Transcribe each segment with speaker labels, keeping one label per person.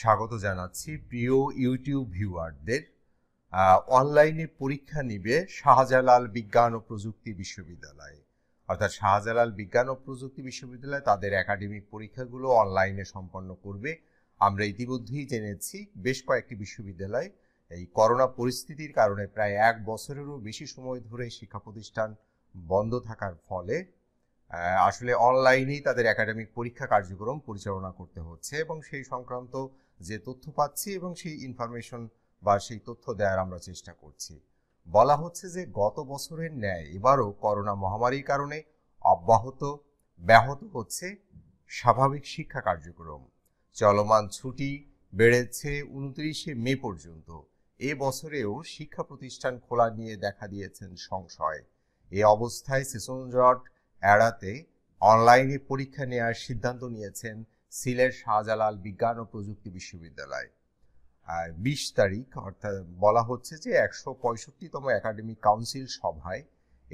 Speaker 1: স্বাগত জানাচ্ছি প্রিয় ইউটিউব ভিউয়ারদের অনলাইনে পরীক্ষা নিবে শাহজালাল বিজ্ঞান ও প্রযুক্তি বিশ্ববিদ্যালয়ে অর্থাৎ শাহজালাল বিজ্ঞান ও প্রযুক্তি বিশ্ববিদ্যালয় তাদের একাডেমিক পরীক্ষাগুলো অনলাইনে সম্পন্ন করবে আমরা ইতিমধ্যেই জেনেছি বেশ কয়েকটি বিশ্ববিদ্যালয় এই করোনা পরিস্থিতির কারণে প্রায় এক বছরেরও বেশি সময় ধরে শিক্ষা প্রতিষ্ঠান বন্ধ থাকার ফলে আসলে অনলাইনেই তাদের একাডেমিক পরীক্ষা কার্যক্রম পরিচালনা করতে হচ্ছে এবং সেই সংক্রান্ত যে তথ্য পাচ্ছি এবং সেই ইনফরমেশন বা সেই তথ্য দেওয়ার আমরা চেষ্টা করছি বলা হচ্ছে যে গত বছরের ন্যায় এবারও করোনা মহামারীর কারণে অব্যাহত ব্যাহত হচ্ছে স্বাভাবিক শিক্ষা কার্যক্রম চলমান ছুটি বেড়েছে উনত্রিশে মে পর্যন্ত এ বছরেও শিক্ষা প্রতিষ্ঠান খোলা নিয়ে দেখা দিয়েছেন সংশয় এ অবস্থায় সেশন জট এড়াতে অনলাইনে পরীক্ষা নেওয়ার সিদ্ধান্ত নিয়েছেন সিলেট শাহজালাল বিজ্ঞান ও প্রযুক্তি বিশ্ববিদ্যালয় আর বিশ তারিখ অর্থাৎ বলা হচ্ছে যে একশো পঁয়ষট্টিতম একাডেমিক কাউন্সিল সভায়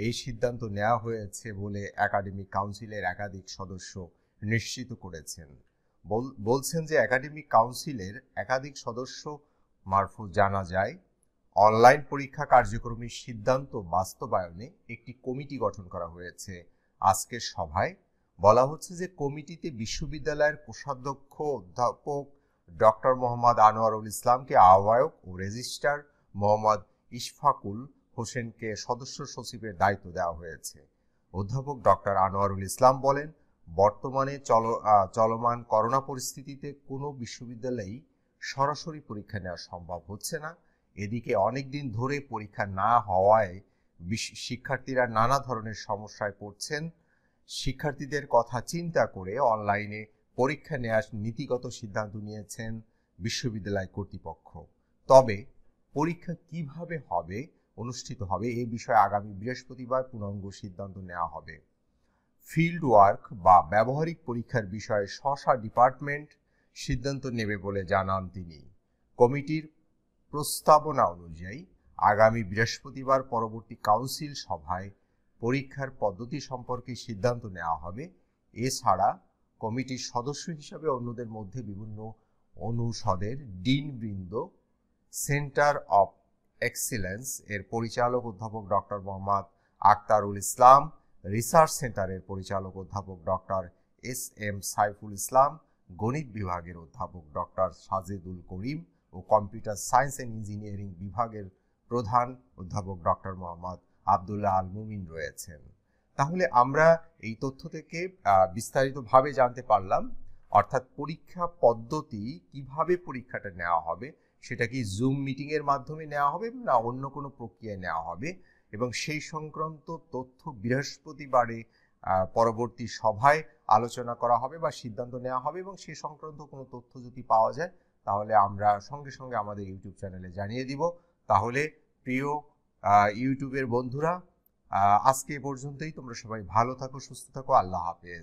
Speaker 1: এই সিদ্ধান্ত নেওয়া হয়েছে বলে একাডেমিক কাউন্সিলের একাধিক সদস্য নিশ্চিত করেছেন বলছেন যে একাডেমিক কাউন্সিলের একাধিক সদস্য মারফত জানা যায় অনলাইন পরীক্ষা কার্যক্রমের সিদ্ধান্ত বাস্তবায়নে একটি কমিটি গঠন করা হয়েছে আজকের সভায় বলা হচ্ছে যে কমিটিতে বিশ্ববিদ্যালয়ের কোষাধ্যক্ষ অধ্যাপক ডক্টর মোহাম্মদ আনোয়ারুল ইসলামকে আহ্বায়ক ও রেজিস্ট্রার মোহাম্মদ ইশফাকুল হোসেনকে সদস্য সচিবের দায়িত্ব দেওয়া হয়েছে অধ্যাপক ডক্টর আনোয়ারুল ইসলাম বলেন বর্তমানে চল চলমান করোনা পরিস্থিতিতে কোনো বিশ্ববিদ্যালয়েই সরাসরি পরীক্ষা নেওয়া সম্ভব হচ্ছে না এদিকে অনেক দিন ধরে পরীক্ষা না হওয়ায় শিক্ষার্থীরা নানা ধরনের সমস্যায় পড়ছেন শিক্ষার্থীদের কথা চিন্তা করে অনলাইনে পরীক্ষা নেওয়ার নীতিগত সিদ্ধান্ত নিয়েছেন বিশ্ববিদ্যালয় কর্তৃপক্ষ তবে পরীক্ষা কিভাবে হবে অনুষ্ঠিত হবে এ বিষয়ে আগামী বৃহস্পতিবার পূর্ণাঙ্গ সিদ্ধান্ত নেওয়া হবে ফিল্ড ওয়ার্ক বা ব্যবহারিক পরীক্ষার বিষয়ে শশা ডিপার্টমেন্ট সিদ্ধান্ত নেবে বলে জানান তিনি কমিটির প্রস্তাবনা অনুযায়ী আগামী বৃহস্পতিবার পরবর্তী কাউন্সিল সভায় পরীক্ষার পদ্ধতি সম্পর্কে সিদ্ধান্ত নেওয়া হবে এছাড়া কমিটির সদস্য হিসাবে অন্যদের মধ্যে বিভিন্ন অনুষদের ডিনবৃন্দ সেন্টার অফ এক্সিলেন্স এর পরিচালক অধ্যাপক ডক্টর মোহাম্মদ আক্তারুল ইসলাম রিসার্চ সেন্টারের পরিচালক অধ্যাপক doctor S M Saiful Islam গণিত বিভাগের অধ্যাপক ডক্টর সাজেদুল করিম ও কম্পিউটার সায়েন্স অ্যান্ড ইঞ্জিনিয়ারিং বিভাগের প্রধান অধ্যাপক ডক্টর মোহাম্মদ আবদুল্লাহ আল মুমিন রয়েছেন তাহলে আমরা এই তথ্য থেকে বিস্তারিতভাবে জানতে পারলাম অর্থাৎ পরীক্ষা পদ্ধতি কিভাবে পরীক্ষাটা নেওয়া হবে সেটা কি জুম মিটিংয়ের মাধ্যমে নেওয়া হবে না অন্য কোনো প্রক্রিয়ায় নেওয়া হবে এবং সেই সংক্রান্ত তথ্য বৃহস্পতিবারে পরবর্তী সভায় আলোচনা করা হবে বা সিদ্ধান্ত নেওয়া হবে এবং সে সংক্রান্ত কোনো তথ্য যদি পাওয়া যায় তাহলে আমরা সঙ্গে সঙ্গে আমাদের ইউটিউব চ্যানেলে জানিয়ে দিব তাহলে প্রিয় ইউটিউবের বন্ধুরা আজকে এ পর্যন্তই তোমরা সবাই ভালো থাকো সুস্থ থাকো আল্লাহ হাফেজ